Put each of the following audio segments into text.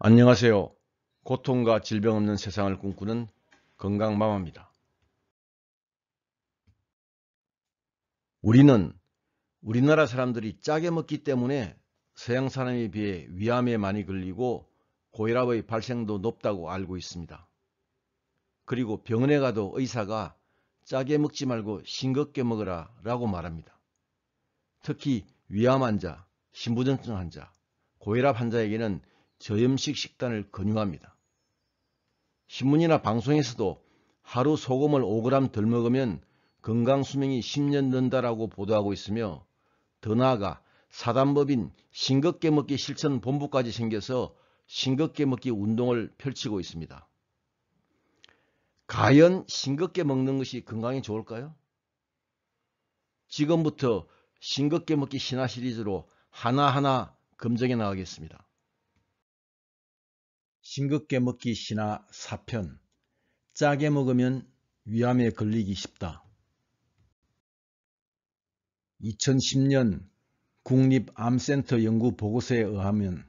안녕하세요. 고통과 질병 없는 세상을 꿈꾸는 건강마마입니다 우리는 우리나라 사람들이 짜게 먹기 때문에 서양 사람에 비해 위암에 많이 걸리고 고혈압의 발생도 높다고 알고 있습니다. 그리고 병원에 가도 의사가 짜게 먹지 말고 싱겁게 먹으라 라고 말합니다. 특히 위암 환자, 신부전증 환자, 고혈압 환자에게는 저염식 식단을 권유합니다. 신문이나 방송에서도 하루 소금을 5g 덜 먹으면 건강수명이 10년 는다라고 보도하고 있으며 더 나아가 사단법인 싱겁게 먹기 실천 본부까지 생겨서 싱겁게 먹기 운동을 펼치고 있습니다. 과연 싱겁게 먹는 것이 건강에 좋을까요? 지금부터 싱겁게 먹기 신화 시리즈로 하나하나 검증해 나가겠습니다. 싱겁게 먹기 시나 사편 짜게 먹으면 위암에 걸리기 쉽다. 2010년 국립암센터 연구 보고서에 의하면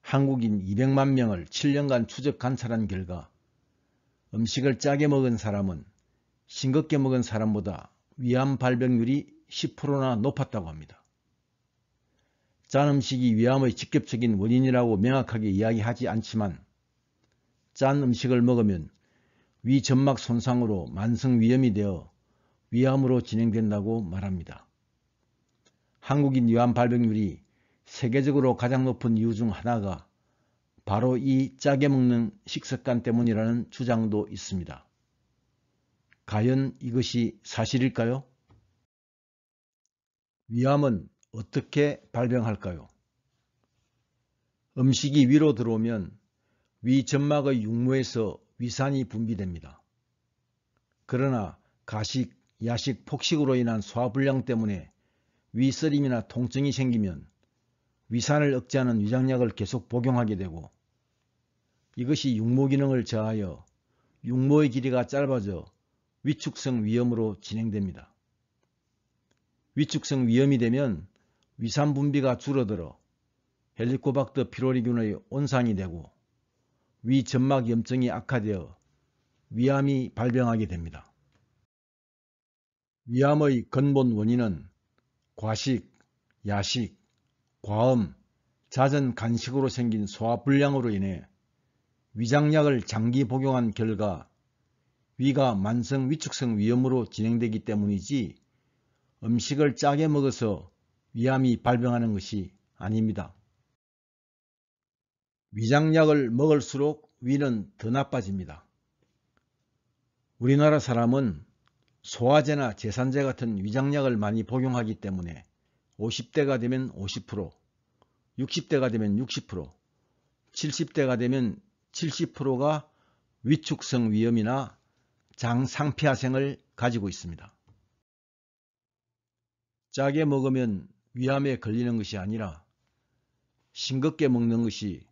한국인 200만 명을 7년간 추적 관찰한 결과 음식을 짜게 먹은 사람은 싱겁게 먹은 사람보다 위암 발병률이 10%나 높았다고 합니다. 짠 음식이 위암의 직접적인 원인이라고 명확하게 이야기하지 않지만 짠 음식을 먹으면 위점막 손상으로 만성 위염이 되어 위암으로 진행된다고 말합니다. 한국인 위암 발병률이 세계적으로 가장 높은 이유 중 하나가 바로 이 짜게 먹는 식습관 때문이라는 주장도 있습니다. 과연 이것이 사실일까요? 위암은 어떻게 발병할까요? 음식이 위로 들어오면 위 점막의 육모에서 위산이 분비됩니다. 그러나 가식, 야식, 폭식으로 인한 소화불량 때문에 위쓰림이나 통증이 생기면 위산을 억제하는 위장약을 계속 복용하게 되고 이것이 육모 기능을 저하여 육모의 길이가 짧아져 위축성 위염으로 진행됩니다. 위축성 위염이 되면 위산 분비가 줄어들어 헬리코박터 피로리균의 온상이 되고 위점막 염증이 악화되어 위암이 발병하게 됩니다. 위암의 근본 원인은 과식, 야식, 과음, 잦은 간식으로 생긴 소화불량으로 인해 위장약을 장기 복용한 결과 위가 만성 위축성 위염으로 진행되기 때문이지 음식을 짜게 먹어서 위암이 발병하는 것이 아닙니다. 위장약을 먹을수록 위는 더 나빠집니다. 우리나라 사람은 소화제나 제산제 같은 위장약을 많이 복용하기 때문에 50대가 되면 50%, 60대가 되면 60%, 70대가 되면 70%가 위축성 위염이나 장상피하생을 가지고 있습니다. 짜게 먹으면 위암에 걸리는 것이 아니라 싱겁게 먹는 것이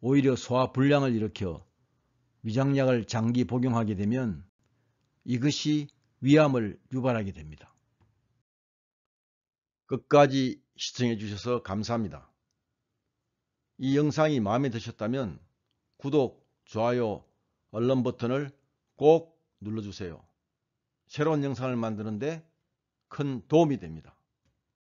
오히려 소화 불량을 일으켜 위장약을 장기 복용하게 되면 이것이 위암을 유발하게 됩니다. 끝까지 시청해 주셔서 감사합니다. 이 영상이 마음에 드셨다면 구독, 좋아요, 얼른 버튼을 꼭 눌러주세요. 새로운 영상을 만드는데 큰 도움이 됩니다.